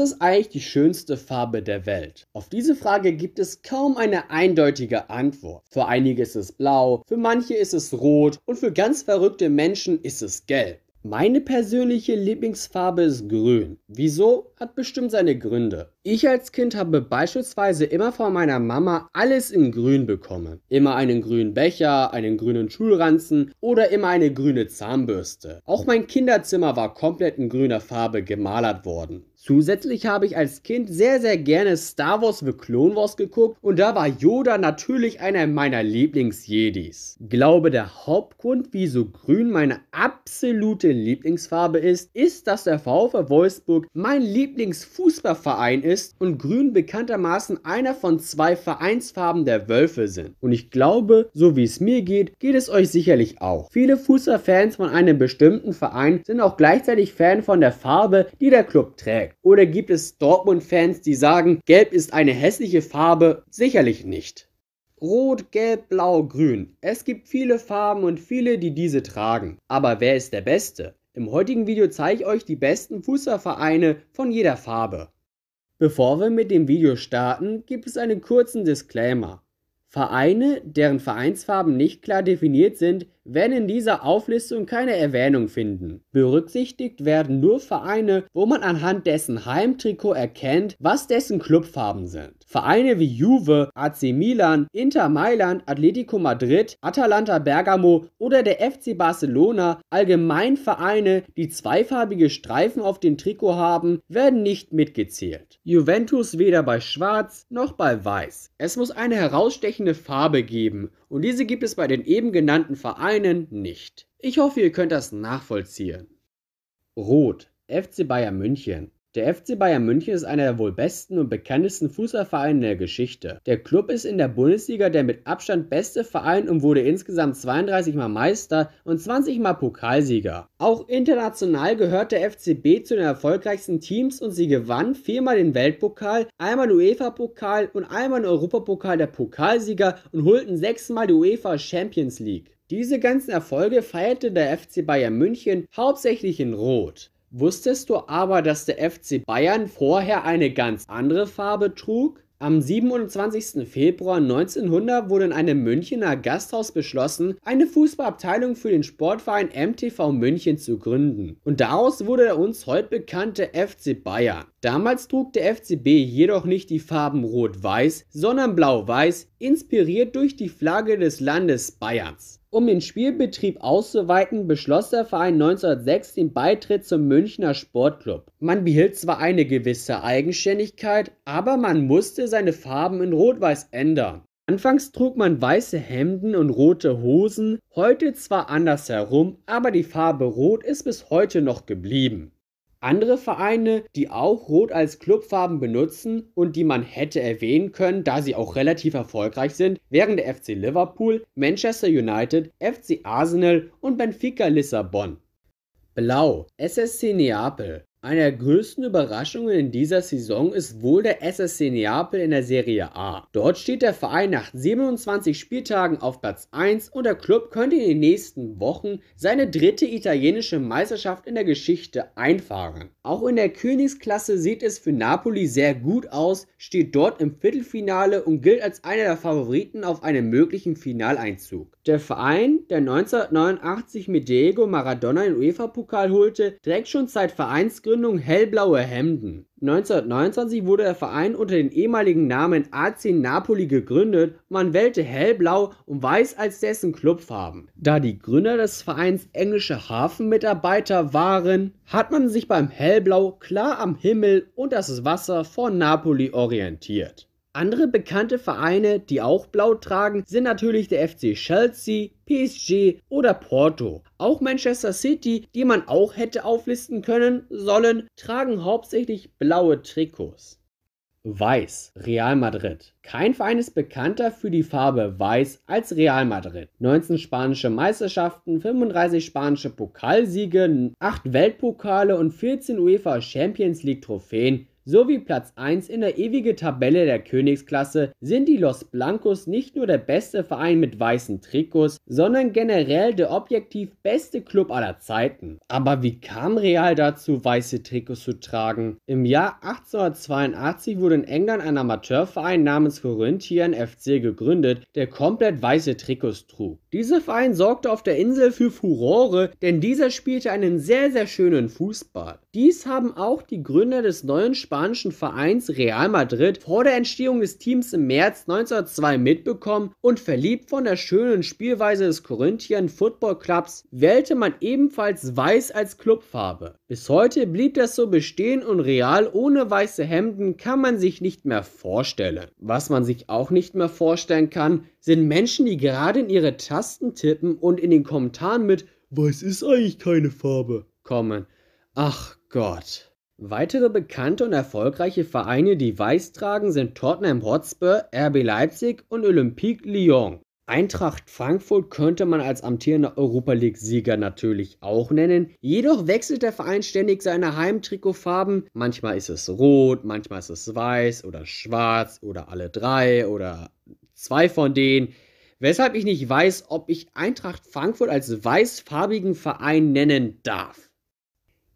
Was ist eigentlich die schönste Farbe der Welt? Auf diese Frage gibt es kaum eine eindeutige Antwort. Für einige ist es blau, für manche ist es rot und für ganz verrückte Menschen ist es gelb. Meine persönliche Lieblingsfarbe ist grün. Wieso? Hat bestimmt seine Gründe. Ich als Kind habe beispielsweise immer von meiner Mama alles in grün bekommen. Immer einen grünen Becher, einen grünen Schulranzen oder immer eine grüne Zahnbürste. Auch mein Kinderzimmer war komplett in grüner Farbe gemalert worden. Zusätzlich habe ich als Kind sehr, sehr gerne Star Wars The Clone Wars geguckt und da war Yoda natürlich einer meiner Lieblings-Jedis. Glaube, der Hauptgrund, wieso grün meine absolute Lieblingsfarbe ist, ist, dass der VfL Wolfsburg mein Lieblingsfußballverein ist und grün bekanntermaßen einer von zwei Vereinsfarben der Wölfe sind. Und ich glaube, so wie es mir geht, geht es euch sicherlich auch. Viele Fußballfans von einem bestimmten Verein sind auch gleichzeitig Fan von der Farbe, die der Club trägt. Oder gibt es Dortmund-Fans, die sagen, Gelb ist eine hässliche Farbe? Sicherlich nicht. Rot, Gelb, Blau, Grün. Es gibt viele Farben und viele, die diese tragen. Aber wer ist der Beste? Im heutigen Video zeige ich euch die besten Fußballvereine von jeder Farbe. Bevor wir mit dem Video starten, gibt es einen kurzen Disclaimer. Vereine, deren Vereinsfarben nicht klar definiert sind, wenn in dieser Auflistung keine Erwähnung finden. Berücksichtigt werden nur Vereine, wo man anhand dessen Heimtrikot erkennt, was dessen Clubfarben sind. Vereine wie Juve, AC Milan, Inter Mailand, Atletico Madrid, Atalanta Bergamo oder der FC Barcelona, allgemein Vereine, die zweifarbige Streifen auf dem Trikot haben, werden nicht mitgezählt. Juventus weder bei Schwarz noch bei Weiß. Es muss eine herausstechende Farbe geben und diese gibt es bei den eben genannten Vereinen meinen nicht. Ich hoffe, ihr könnt das nachvollziehen. Rot. FC Bayern München. Der FC Bayern München ist einer der wohl besten und bekanntesten Fußballvereine der Geschichte. Der Klub ist in der Bundesliga der mit Abstand beste Verein und wurde insgesamt 32 Mal Meister und 20 Mal Pokalsieger. Auch international gehört der FCB zu den erfolgreichsten Teams und sie gewann viermal den Weltpokal, einmal den UEFA-Pokal und einmal den Europapokal der Pokalsieger und holten sechsmal die UEFA Champions League. Diese ganzen Erfolge feierte der FC Bayern München hauptsächlich in Rot. Wusstest du aber, dass der FC Bayern vorher eine ganz andere Farbe trug? Am 27. Februar 1900 wurde in einem Münchner Gasthaus beschlossen, eine Fußballabteilung für den Sportverein MTV München zu gründen. Und daraus wurde der uns heute bekannte FC Bayern. Damals trug der FCB jedoch nicht die Farben Rot-Weiß, sondern Blau-Weiß, inspiriert durch die Flagge des Landes Bayerns. Um den Spielbetrieb auszuweiten, beschloss der Verein 1906 den Beitritt zum Münchner Sportclub. Man behielt zwar eine gewisse Eigenständigkeit, aber man musste seine Farben in Rot-Weiß ändern. Anfangs trug man weiße Hemden und rote Hosen, heute zwar andersherum, aber die Farbe Rot ist bis heute noch geblieben. Andere Vereine, die auch Rot als Clubfarben benutzen und die man hätte erwähnen können, da sie auch relativ erfolgreich sind, wären der FC Liverpool, Manchester United, FC Arsenal und Benfica Lissabon. Blau, SSC Neapel, eine der größten Überraschungen in dieser Saison ist wohl der SSC Neapel in der Serie A. Dort steht der Verein nach 27 Spieltagen auf Platz 1 und der Club könnte in den nächsten Wochen seine dritte italienische Meisterschaft in der Geschichte einfahren. Auch in der Königsklasse sieht es für Napoli sehr gut aus, steht dort im Viertelfinale und gilt als einer der Favoriten auf einen möglichen Finaleinzug. Der Verein, der 1989 mit Diego Maradona den UEFA-Pokal holte, trägt schon seit Vereinsgründung Vereinsgründung Hellblaue Hemden. 1929 wurde der Verein unter dem ehemaligen Namen AC Napoli gegründet, man wählte hellblau und weiß als dessen Clubfarben. Da die Gründer des Vereins englische Hafenmitarbeiter waren, hat man sich beim Hellblau klar am Himmel und das Wasser von Napoli orientiert. Andere bekannte Vereine, die auch blau tragen, sind natürlich der FC Chelsea, PSG oder Porto. Auch Manchester City, die man auch hätte auflisten können sollen, tragen hauptsächlich blaue Trikots. Weiß, Real Madrid. Kein Verein ist bekannter für die Farbe Weiß als Real Madrid. 19 spanische Meisterschaften, 35 spanische Pokalsiege, 8 Weltpokale und 14 UEFA Champions League Trophäen sowie Platz 1 in der ewigen Tabelle der Königsklasse sind die Los Blancos nicht nur der beste Verein mit weißen Trikots, sondern generell der objektiv beste Club aller Zeiten. Aber wie kam Real dazu, weiße Trikots zu tragen? Im Jahr 1882 wurde in England ein Amateurverein namens Corinthian FC gegründet, der komplett weiße Trikots trug. Dieser Verein sorgte auf der Insel für Furore, denn dieser spielte einen sehr, sehr schönen Fußball. Dies haben auch die Gründer des neuen Spanien spanischen Vereins Real Madrid vor der Entstehung des Teams im März 1902 mitbekommen und verliebt von der schönen Spielweise des Corinthian Football Clubs wählte man ebenfalls Weiß als Clubfarbe. Bis heute blieb das so bestehen und Real ohne weiße Hemden kann man sich nicht mehr vorstellen. Was man sich auch nicht mehr vorstellen kann, sind Menschen, die gerade in ihre Tasten tippen und in den Kommentaren mit Weiß ist eigentlich keine Farbe kommen. Ach Gott. Weitere bekannte und erfolgreiche Vereine, die Weiß tragen, sind Tottenham Hotspur, RB Leipzig und Olympique Lyon. Eintracht Frankfurt könnte man als amtierender Europa League-Sieger natürlich auch nennen. Jedoch wechselt der Verein ständig seine Heimtrikotfarben. Manchmal ist es rot, manchmal ist es weiß oder schwarz oder alle drei oder zwei von denen. Weshalb ich nicht weiß, ob ich Eintracht Frankfurt als weißfarbigen Verein nennen darf.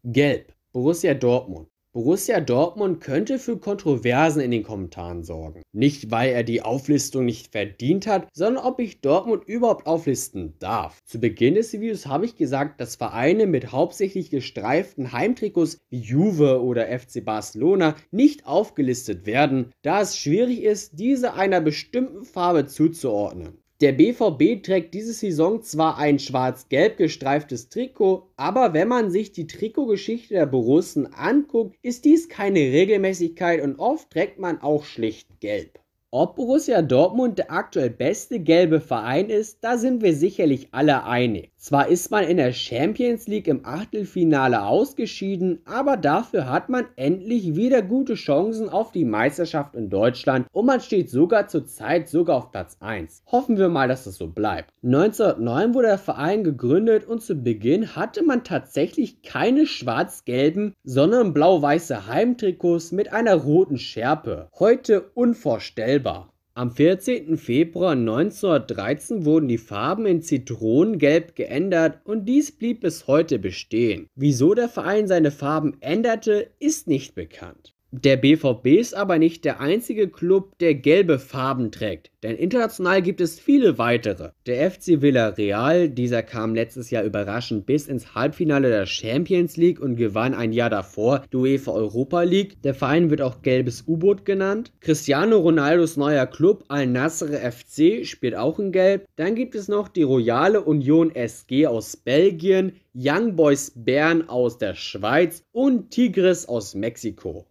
Gelb. Borussia Dortmund. Borussia Dortmund könnte für Kontroversen in den Kommentaren sorgen. Nicht, weil er die Auflistung nicht verdient hat, sondern ob ich Dortmund überhaupt auflisten darf. Zu Beginn des Videos habe ich gesagt, dass Vereine mit hauptsächlich gestreiften Heimtrikots wie Juve oder FC Barcelona nicht aufgelistet werden, da es schwierig ist, diese einer bestimmten Farbe zuzuordnen. Der BVB trägt diese Saison zwar ein schwarz-gelb gestreiftes Trikot, aber wenn man sich die Trikotgeschichte der Borussen anguckt, ist dies keine Regelmäßigkeit und oft trägt man auch schlicht gelb. Ob Borussia Dortmund der aktuell beste gelbe Verein ist, da sind wir sicherlich alle einig. Zwar ist man in der Champions League im Achtelfinale ausgeschieden, aber dafür hat man endlich wieder gute Chancen auf die Meisterschaft in Deutschland und man steht sogar zurzeit sogar auf Platz 1. Hoffen wir mal, dass das so bleibt. 1909 wurde der Verein gegründet und zu Beginn hatte man tatsächlich keine schwarz-gelben, sondern blau-weiße Heimtrikots mit einer roten Schärpe. Heute unvorstellbar. Am 14. Februar 1913 wurden die Farben in Zitronengelb geändert und dies blieb bis heute bestehen. Wieso der Verein seine Farben änderte, ist nicht bekannt. Der BVB ist aber nicht der einzige Club, der gelbe Farben trägt, denn international gibt es viele weitere. Der FC Villarreal, dieser kam letztes Jahr überraschend bis ins Halbfinale der Champions League und gewann ein Jahr davor die UEFA Europa League. Der Verein wird auch gelbes U-Boot genannt. Cristiano Ronaldos neuer Club Al-Nassr FC spielt auch in gelb. Dann gibt es noch die Royale Union SG aus Belgien, Young Boys Bern aus der Schweiz und Tigres aus Mexiko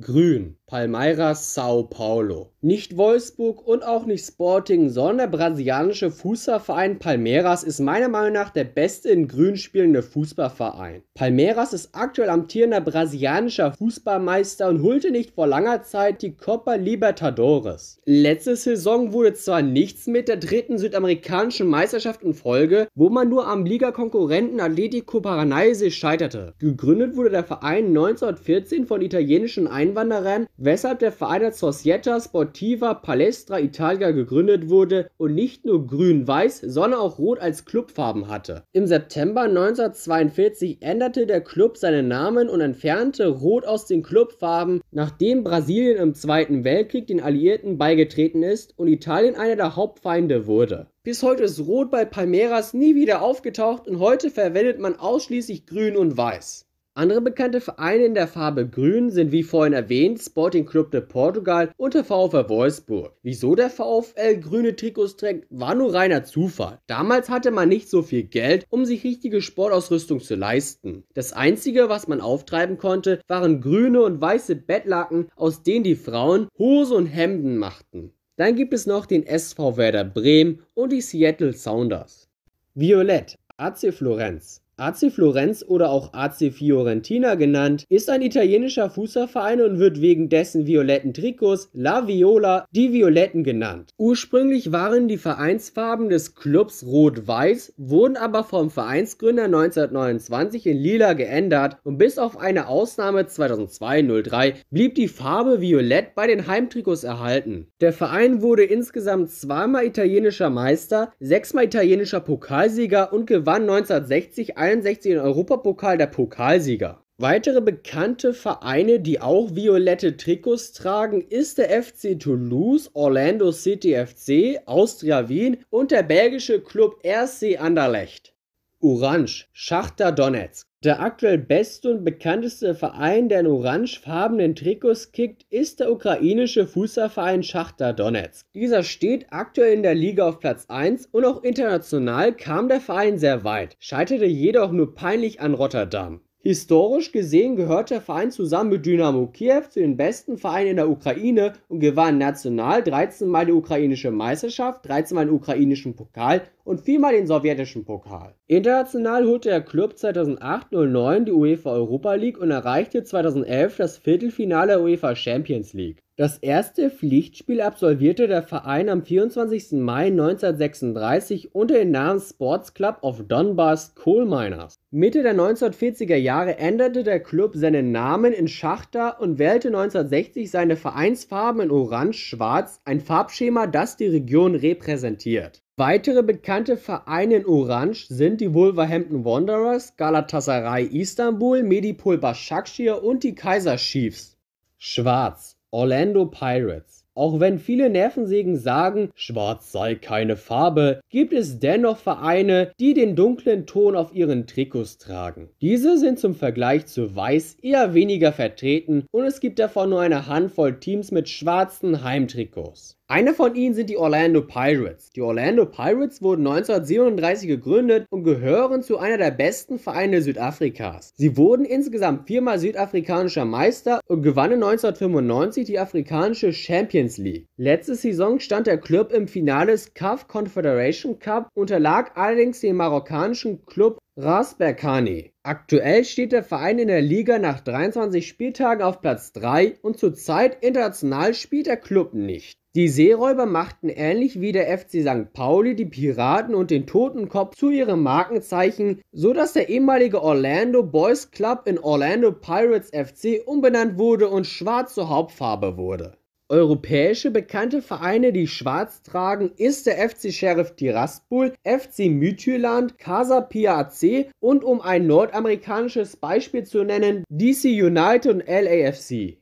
grün Palmeiras Sao Paulo. Nicht Wolfsburg und auch nicht Sporting, sondern der brasilianische Fußballverein Palmeiras ist meiner Meinung nach der beste in Grün spielende Fußballverein. Palmeiras ist aktuell amtierender brasilianischer Fußballmeister und holte nicht vor langer Zeit die Copa Libertadores. Letzte Saison wurde zwar nichts mit der dritten südamerikanischen Meisterschaft in Folge, wo man nur am Ligakonkurrenten Atletico Paranaense scheiterte. Gegründet wurde der Verein 1914 von italienischen Einwanderern, weshalb der Verein der Societa Sportiva Palestra Italia gegründet wurde und nicht nur grün-weiß, sondern auch rot als Clubfarben hatte. Im September 1942 änderte der Club seinen Namen und entfernte rot aus den Clubfarben, nachdem Brasilien im Zweiten Weltkrieg den Alliierten beigetreten ist und Italien einer der Hauptfeinde wurde. Bis heute ist Rot bei Palmeiras nie wieder aufgetaucht und heute verwendet man ausschließlich Grün und Weiß. Andere bekannte Vereine in der Farbe Grün sind wie vorhin erwähnt Sporting Club de Portugal und der VfL Wolfsburg. Wieso der VfL grüne Trikots trägt, war nur reiner Zufall. Damals hatte man nicht so viel Geld, um sich richtige Sportausrüstung zu leisten. Das einzige, was man auftreiben konnte, waren grüne und weiße Bettlaken, aus denen die Frauen Hose und Hemden machten. Dann gibt es noch den SV Werder Bremen und die Seattle Sounders. Violett, AC Florenz. AC Florenz oder auch AC Fiorentina genannt, ist ein italienischer Fußballverein und wird wegen dessen violetten Trikots La Viola die Violetten genannt. Ursprünglich waren die Vereinsfarben des Clubs rot-weiß, wurden aber vom Vereinsgründer 1929 in lila geändert und bis auf eine Ausnahme 2002-03 blieb die Farbe violett bei den Heimtrikots erhalten. Der Verein wurde insgesamt zweimal italienischer Meister, sechsmal italienischer Pokalsieger und gewann 1960 61 den Europapokal der Pokalsieger. Weitere bekannte Vereine, die auch violette Trikots tragen, ist der FC Toulouse, Orlando City FC, Austria Wien und der belgische Club RC Anderlecht. Orange, Schachter Donetsk, der aktuell beste und bekannteste Verein, der in orangefarbenen Trikots kickt, ist der ukrainische Fußballverein Schachter Donetsk. Dieser steht aktuell in der Liga auf Platz 1 und auch international kam der Verein sehr weit, scheiterte jedoch nur peinlich an Rotterdam. Historisch gesehen gehört der Verein zusammen mit Dynamo Kiew zu den besten Vereinen in der Ukraine und gewann national 13 Mal die ukrainische Meisterschaft, 13 Mal den ukrainischen Pokal und viermal den sowjetischen Pokal. International holte der Club 2008-09 die UEFA Europa League und erreichte 2011 das Viertelfinale der UEFA Champions League. Das erste Pflichtspiel absolvierte der Verein am 24. Mai 1936 unter dem Namen Sports Club of Donbass Coal Miners. Mitte der 1940er Jahre änderte der Club seinen Namen in Schachter und wählte 1960 seine Vereinsfarben in Orange-Schwarz, ein Farbschema, das die Region repräsentiert. Weitere bekannte Vereine in Orange sind die Wolverhampton Wanderers, Galatasaray Istanbul, Medipol Başakşehir und die Kaiser Chiefs. Schwarz, Orlando Pirates. Auch wenn viele Nervensägen sagen, schwarz sei keine Farbe, gibt es dennoch Vereine, die den dunklen Ton auf ihren Trikots tragen. Diese sind zum Vergleich zu weiß eher weniger vertreten und es gibt davon nur eine Handvoll Teams mit schwarzen Heimtrikots. Eine von ihnen sind die Orlando Pirates. Die Orlando Pirates wurden 1937 gegründet und gehören zu einer der besten Vereine Südafrikas. Sie wurden insgesamt viermal südafrikanischer Meister und gewannen 1995 die afrikanische Champions League. Letzte Saison stand der Club im Finale des CAF Confederation Cup, unterlag allerdings dem marokkanischen Club Rasberkani. Aktuell steht der Verein in der Liga nach 23 Spieltagen auf Platz 3 und zurzeit international spielt der Club nicht. Die Seeräuber machten ähnlich wie der FC St. Pauli die Piraten und den Totenkopf zu ihrem Markenzeichen, so dass der ehemalige Orlando Boys Club in Orlando Pirates FC umbenannt wurde und schwarz zur Hauptfarbe wurde. Europäische bekannte Vereine, die schwarz tragen, ist der FC Sheriff Tiraspol, FC Mythyland, Casa PAC und um ein nordamerikanisches Beispiel zu nennen, DC United und LAFC.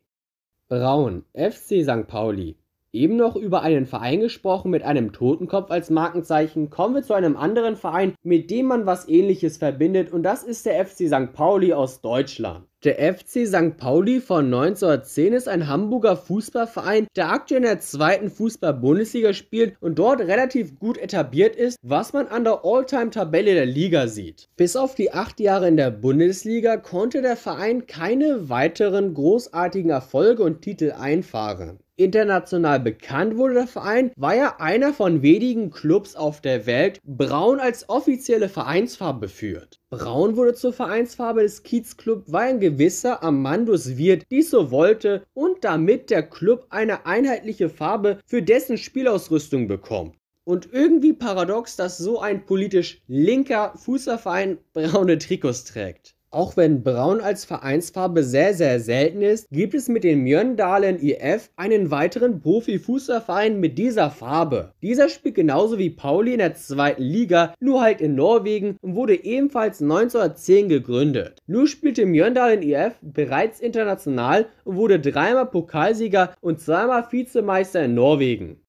Braun, FC St. Pauli, eben noch über einen Verein gesprochen mit einem Totenkopf als Markenzeichen, kommen wir zu einem anderen Verein, mit dem man was ähnliches verbindet und das ist der FC St. Pauli aus Deutschland. Der FC St. Pauli von 1910 ist ein Hamburger Fußballverein, der aktuell in der zweiten Fußball-Bundesliga spielt und dort relativ gut etabliert ist, was man an der All-Time-Tabelle der Liga sieht. Bis auf die acht Jahre in der Bundesliga konnte der Verein keine weiteren großartigen Erfolge und Titel einfahren. International bekannt wurde der Verein, war er einer von wenigen Clubs auf der Welt, Braun als offizielle Vereinsfarbe führt. Braun wurde zur Vereinsfarbe des Kiezclub, weil ein gewisser Amandus Wirt dies so wollte und damit der Club eine einheitliche Farbe für dessen Spielausrüstung bekommt. Und irgendwie paradox, dass so ein politisch linker Fußballverein braune Trikots trägt. Auch wenn Braun als Vereinsfarbe sehr, sehr selten ist, gibt es mit dem Mjøndalen IF einen weiteren Profifußballverein mit dieser Farbe. Dieser spielt genauso wie Pauli in der zweiten Liga, nur halt in Norwegen und wurde ebenfalls 1910 gegründet. Nur spielte Mjøndalen IF bereits international und wurde dreimal Pokalsieger und zweimal Vizemeister in Norwegen.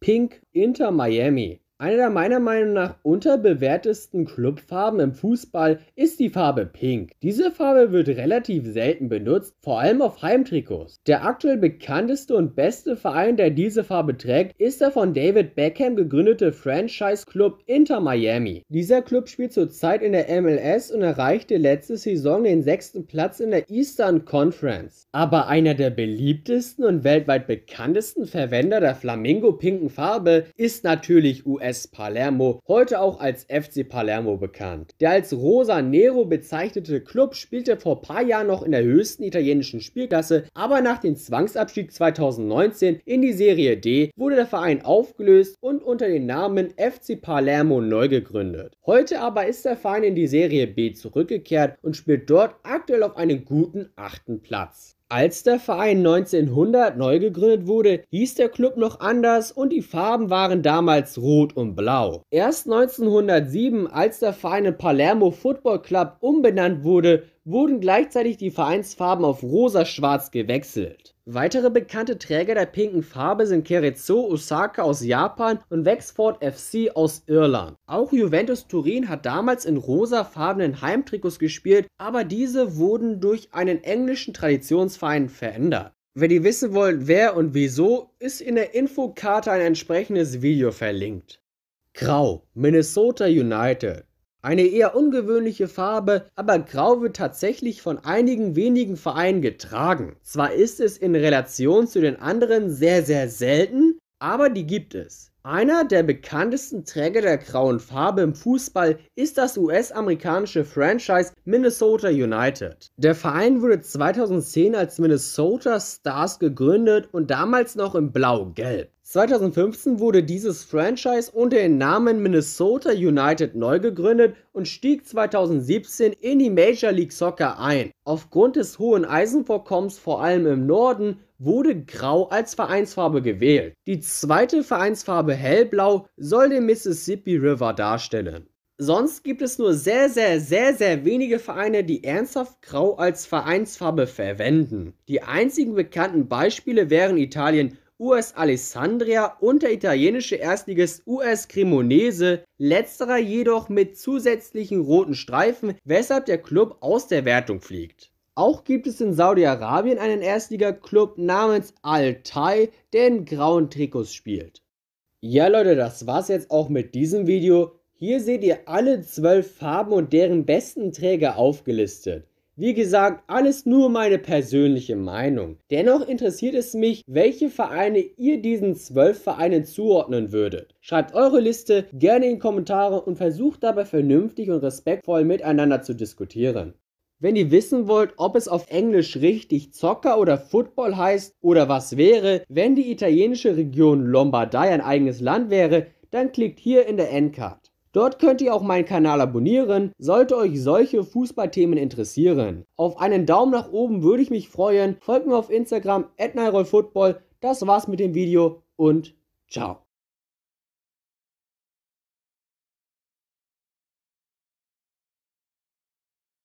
Pink Inter Miami. Eine der meiner Meinung nach unterbewertesten Clubfarben im Fußball ist die Farbe Pink. Diese Farbe wird relativ selten benutzt, vor allem auf Heimtrikots. Der aktuell bekannteste und beste Verein, der diese Farbe trägt, ist der von David Beckham gegründete Franchise Club Inter Miami. Dieser Club spielt zurzeit in der MLS und erreichte letzte Saison den sechsten Platz in der Eastern Conference. Aber einer der beliebtesten und weltweit bekanntesten Verwender der Flamingo-pinken Farbe ist natürlich US AS Palermo, heute auch als FC Palermo bekannt. Der als Rosa Nero bezeichnete Club spielte vor ein paar Jahren noch in der höchsten italienischen Spielklasse, aber nach dem Zwangsabstieg 2019 in die Serie D wurde der Verein aufgelöst und unter dem Namen FC Palermo neu gegründet. Heute aber ist der Verein in die Serie B zurückgekehrt und spielt dort aktuell auf einen guten achten Platz. Als der Verein 1900 neu gegründet wurde, hieß der Club noch anders und die Farben waren damals rot und blau. Erst 1907, als der Verein in Palermo Football Club umbenannt wurde, wurden gleichzeitig die Vereinsfarben auf rosa-schwarz gewechselt. Weitere bekannte Träger der pinken Farbe sind Kerezo Osaka aus Japan und Wexford FC aus Irland. Auch Juventus Turin hat damals in rosafarbenen Heimtrikots gespielt, aber diese wurden durch einen englischen Traditionsverein verändert. Wenn ihr wissen wollt, wer und wieso, ist in der Infokarte ein entsprechendes Video verlinkt. Grau, Minnesota United. Eine eher ungewöhnliche Farbe, aber Grau wird tatsächlich von einigen wenigen Vereinen getragen. Zwar ist es in Relation zu den anderen sehr, sehr selten, aber die gibt es. Einer der bekanntesten Träger der grauen Farbe im Fußball ist das US-amerikanische Franchise Minnesota United. Der Verein wurde 2010 als Minnesota Stars gegründet und damals noch in blau-gelb. 2015 wurde dieses Franchise unter dem Namen Minnesota United neu gegründet und stieg 2017 in die Major League Soccer ein. Aufgrund des hohen Eisenvorkommens vor allem im Norden wurde Grau als Vereinsfarbe gewählt. Die zweite Vereinsfarbe Farbe hellblau soll den Mississippi River darstellen. Sonst gibt es nur sehr, sehr, sehr, sehr wenige Vereine, die ernsthaft Grau als Vereinsfarbe verwenden. Die einzigen bekannten Beispiele wären Italien US Alessandria und der italienische Erstligist US Cremonese, letzterer jedoch mit zusätzlichen roten Streifen, weshalb der Club aus der Wertung fliegt. Auch gibt es in Saudi-Arabien einen Erstliga-Club namens Al-Tai, der in grauen Trikots spielt. Ja Leute, das war's jetzt auch mit diesem Video. Hier seht ihr alle zwölf Farben und deren besten Träger aufgelistet. Wie gesagt, alles nur meine persönliche Meinung. Dennoch interessiert es mich, welche Vereine ihr diesen zwölf Vereinen zuordnen würdet. Schreibt eure Liste gerne in die Kommentare und versucht dabei vernünftig und respektvoll miteinander zu diskutieren. Wenn ihr wissen wollt, ob es auf Englisch richtig Zocker oder Football heißt oder was wäre, wenn die italienische Region Lombardei ein eigenes Land wäre, dann klickt hier in der Endcard. Dort könnt ihr auch meinen Kanal abonnieren, sollte euch solche Fußballthemen interessieren. Auf einen Daumen nach oben würde ich mich freuen. Folgt mir auf Instagram @nirolfootball. Das war's mit dem Video und ciao.